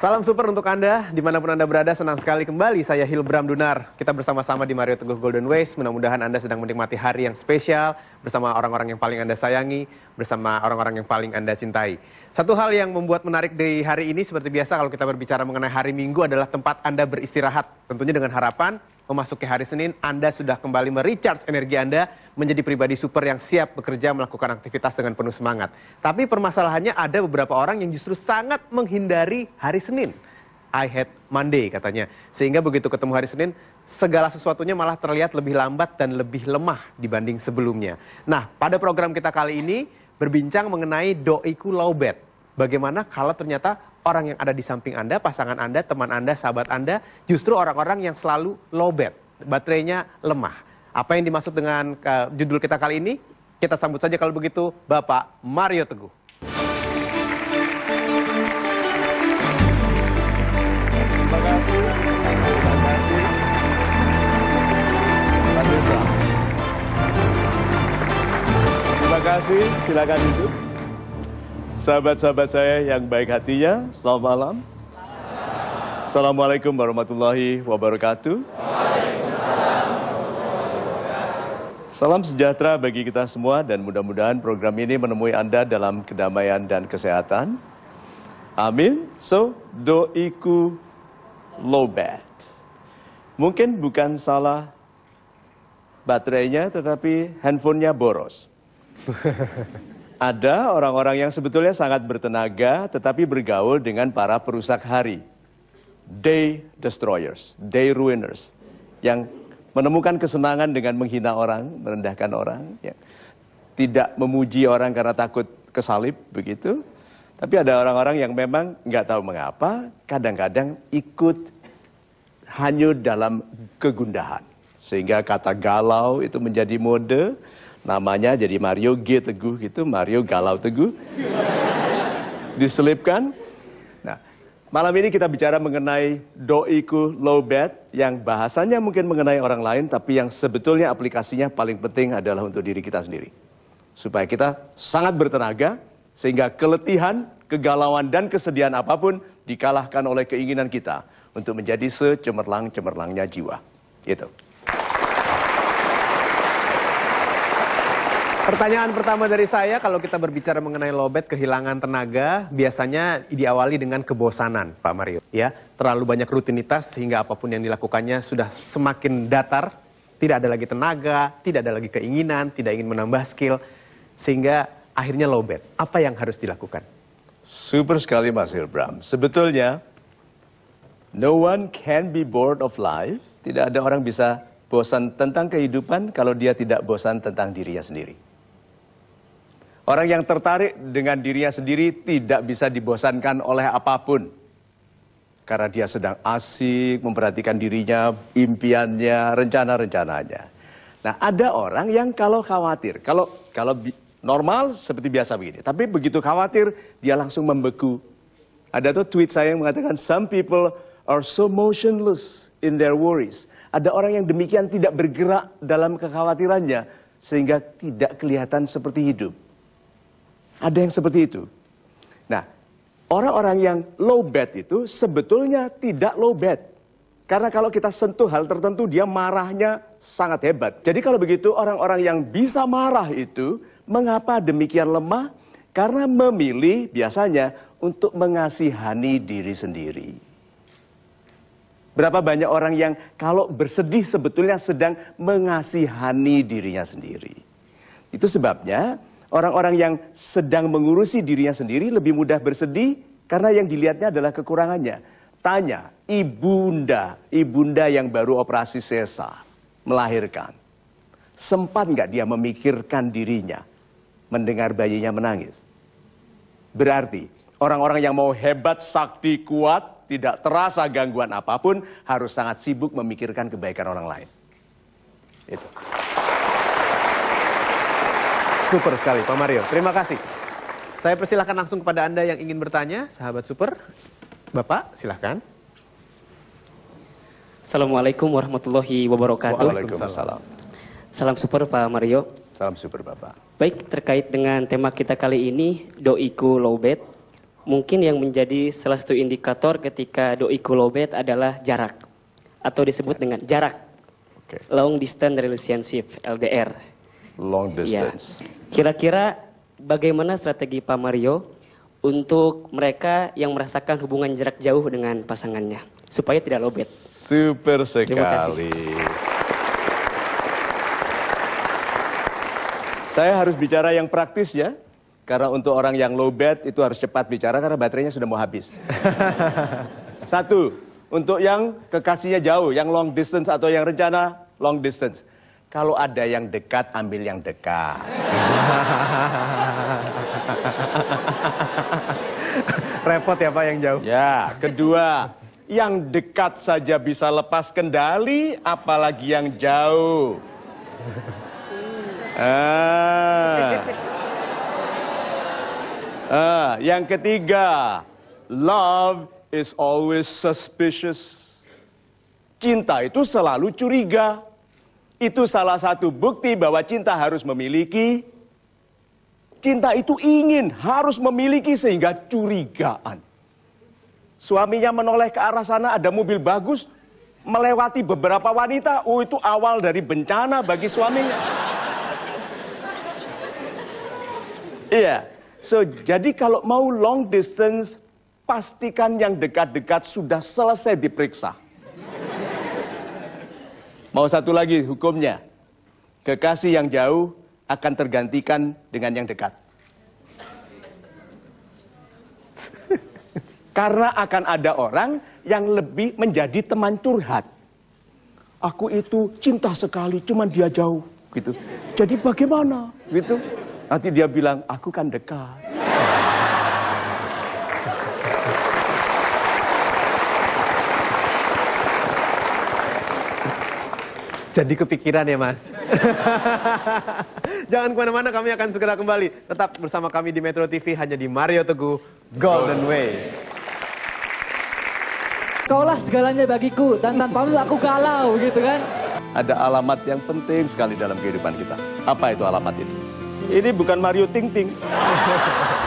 Salam super untuk Anda, dimanapun Anda berada, senang sekali kembali saya Hilbram Dunar. Kita bersama-sama di Mario Teguh Golden Ways, mudah-mudahan Anda sedang menikmati hari yang spesial bersama orang-orang yang paling Anda sayangi, bersama orang-orang yang paling Anda cintai. Satu hal yang membuat menarik di hari ini, seperti biasa kalau kita berbicara mengenai hari Minggu adalah tempat Anda beristirahat, tentunya dengan harapan memasuki hari Senin, Anda sudah kembali merecharge energi Anda menjadi pribadi super yang siap bekerja melakukan aktivitas dengan penuh semangat. Tapi permasalahannya ada beberapa orang yang justru sangat menghindari hari Senin. I hate Monday katanya. Sehingga begitu ketemu hari Senin, segala sesuatunya malah terlihat lebih lambat dan lebih lemah dibanding sebelumnya. Nah, pada program kita kali ini berbincang mengenai doiku lowbat. Bagaimana kalau ternyata orang yang ada di samping Anda, pasangan Anda, teman Anda, sahabat Anda, justru orang-orang yang selalu bat, baterainya lemah. Apa yang dimaksud dengan uh, judul kita kali ini? Kita sambut saja kalau begitu Bapak Mario Teguh. Terima kasih. Terima kasih. Terima kasih. Terima kasih. Silakan duduk. Sahabat-sahabat saya yang baik hatinya, selamat malam. Assalamualaikum warahmatullahi wabarakatuh. Salam sejahtera bagi kita semua dan mudah-mudahan program ini menemui Anda dalam kedamaian dan kesehatan. Amin. So, doiku lobet. Mungkin bukan salah baterainya tetapi handphonenya boros. Ada orang-orang yang sebetulnya sangat bertenaga tetapi bergaul dengan para perusak hari. Day destroyers, day ruiners. Yang menemukan kesenangan dengan menghina orang, merendahkan orang. Ya. Tidak memuji orang karena takut kesalib begitu. Tapi ada orang-orang yang memang nggak tahu mengapa kadang-kadang ikut hanyut dalam kegundahan. Sehingga kata galau itu menjadi mode namanya jadi Mario G Teguh gitu, Mario Galau Teguh. Diselipkan. Nah, malam ini kita bicara mengenai doiku low bed yang bahasanya mungkin mengenai orang lain tapi yang sebetulnya aplikasinya paling penting adalah untuk diri kita sendiri. Supaya kita sangat bertenaga sehingga keletihan, kegalauan dan kesedihan apapun dikalahkan oleh keinginan kita untuk menjadi secemerlang-cemerlangnya jiwa. Itu. Pertanyaan pertama dari saya, kalau kita berbicara mengenai lobet kehilangan tenaga, biasanya diawali dengan kebosanan, Pak Mario. Ya, terlalu banyak rutinitas sehingga apapun yang dilakukannya sudah semakin datar, tidak ada lagi tenaga, tidak ada lagi keinginan, tidak ingin menambah skill, sehingga akhirnya lobet. Apa yang harus dilakukan? Super sekali Mas Hilbram. Sebetulnya, no one can be bored of life. Tidak ada orang bisa bosan tentang kehidupan kalau dia tidak bosan tentang dirinya sendiri. Orang yang tertarik dengan dirinya sendiri tidak bisa dibosankan oleh apapun. Karena dia sedang asik memperhatikan dirinya, impiannya, rencana-rencananya. Nah, ada orang yang kalau khawatir, kalau kalau normal seperti biasa begini, tapi begitu khawatir dia langsung membeku. Ada tuh tweet saya yang mengatakan some people are so motionless in their worries. Ada orang yang demikian tidak bergerak dalam kekhawatirannya sehingga tidak kelihatan seperti hidup. Ada yang seperti itu. Nah, orang-orang yang low bad itu sebetulnya tidak low bad. Karena kalau kita sentuh hal tertentu dia marahnya sangat hebat. Jadi kalau begitu orang-orang yang bisa marah itu mengapa demikian lemah? Karena memilih biasanya untuk mengasihani diri sendiri. Berapa banyak orang yang kalau bersedih sebetulnya sedang mengasihani dirinya sendiri. Itu sebabnya Orang-orang yang sedang mengurusi dirinya sendiri lebih mudah bersedih karena yang dilihatnya adalah kekurangannya. Tanya ibunda, ibunda yang baru operasi sesar, melahirkan. Sempat nggak dia memikirkan dirinya mendengar bayinya menangis? Berarti orang-orang yang mau hebat, sakti, kuat, tidak terasa gangguan apapun, harus sangat sibuk memikirkan kebaikan orang lain. Itu. Super sekali Pak Mario. Terima kasih. Saya persilahkan langsung kepada Anda yang ingin bertanya, sahabat super. Bapak, silahkan. Assalamualaikum warahmatullahi wabarakatuh. Waalaikumsalam. Salam super Pak Mario. Salam super Bapak. Baik, terkait dengan tema kita kali ini, doiku lowbat. Mungkin yang menjadi salah satu indikator ketika doiku lowbat adalah jarak. Atau disebut dengan jarak. Okay. Long Distance Relationship, LDR. Long Distance. Ya. Kira-kira bagaimana strategi Pak Mario untuk mereka yang merasakan hubungan jarak jauh dengan pasangannya supaya tidak lobet? Super sekali. Saya harus bicara yang praktis ya. Karena untuk orang yang bed itu harus cepat bicara karena baterainya sudah mau habis. Satu, untuk yang kekasihnya jauh, yang long distance atau yang rencana long distance. Kalau ada yang dekat, ambil yang dekat. Repot ya Pak yang jauh. Ya, kedua, yang dekat saja bisa lepas kendali, apalagi yang jauh. Hmm. Ah. Ah, yang ketiga, love is always suspicious. Cinta itu selalu curiga. Itu salah satu bukti bahwa cinta harus memiliki. Cinta itu ingin, harus memiliki sehingga curigaan. Suaminya menoleh ke arah sana, ada mobil bagus, melewati beberapa wanita. Oh itu awal dari bencana bagi suaminya. Iya, yeah. so jadi kalau mau long distance, pastikan yang dekat-dekat sudah selesai diperiksa. Mau satu lagi hukumnya. Kekasih yang jauh akan tergantikan dengan yang dekat. Karena akan ada orang yang lebih menjadi teman curhat. Aku itu cinta sekali, cuman dia jauh gitu. Jadi bagaimana? Gitu. Nanti dia bilang, aku kan dekat. Jadi kepikiran ya mas. Jangan kemana-mana, kami akan segera kembali. Tetap bersama kami di Metro TV hanya di Mario Teguh Golden Ways. Kaulah segalanya bagiku dan tanpamu aku galau gitu kan. Ada alamat yang penting sekali dalam kehidupan kita. Apa itu alamat itu? Ini bukan Mario Ting Ting.